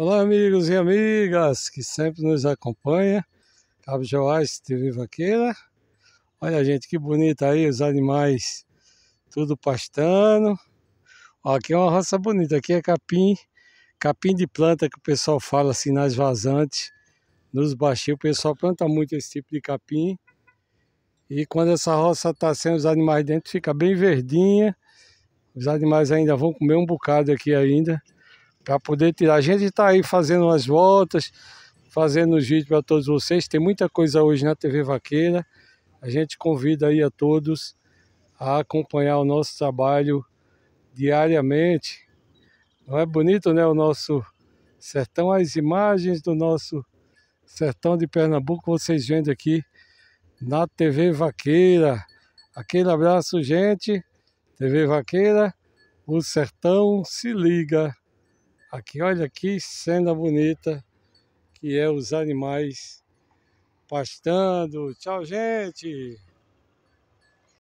Olá, amigos e amigas que sempre nos acompanha. Cabo Joás TV Vaqueira. Olha, gente, que bonito aí os animais tudo pastando. Ó, aqui é uma roça bonita, aqui é capim, capim de planta que o pessoal fala assim nas vazantes, nos baixinhos. O pessoal planta muito esse tipo de capim. E quando essa roça tá sem os animais dentro, fica bem verdinha. Os animais ainda vão comer um bocado aqui ainda para poder tirar. A gente está aí fazendo umas voltas, fazendo os vídeos para todos vocês. Tem muita coisa hoje na TV Vaqueira. A gente convida aí a todos a acompanhar o nosso trabalho diariamente. Não é bonito, né, o nosso sertão, as imagens do nosso sertão de Pernambuco, vocês vendo aqui na TV Vaqueira. Aquele abraço, gente. TV Vaqueira, o sertão se liga. Aqui, olha que cena bonita que é os animais pastando. Tchau, gente!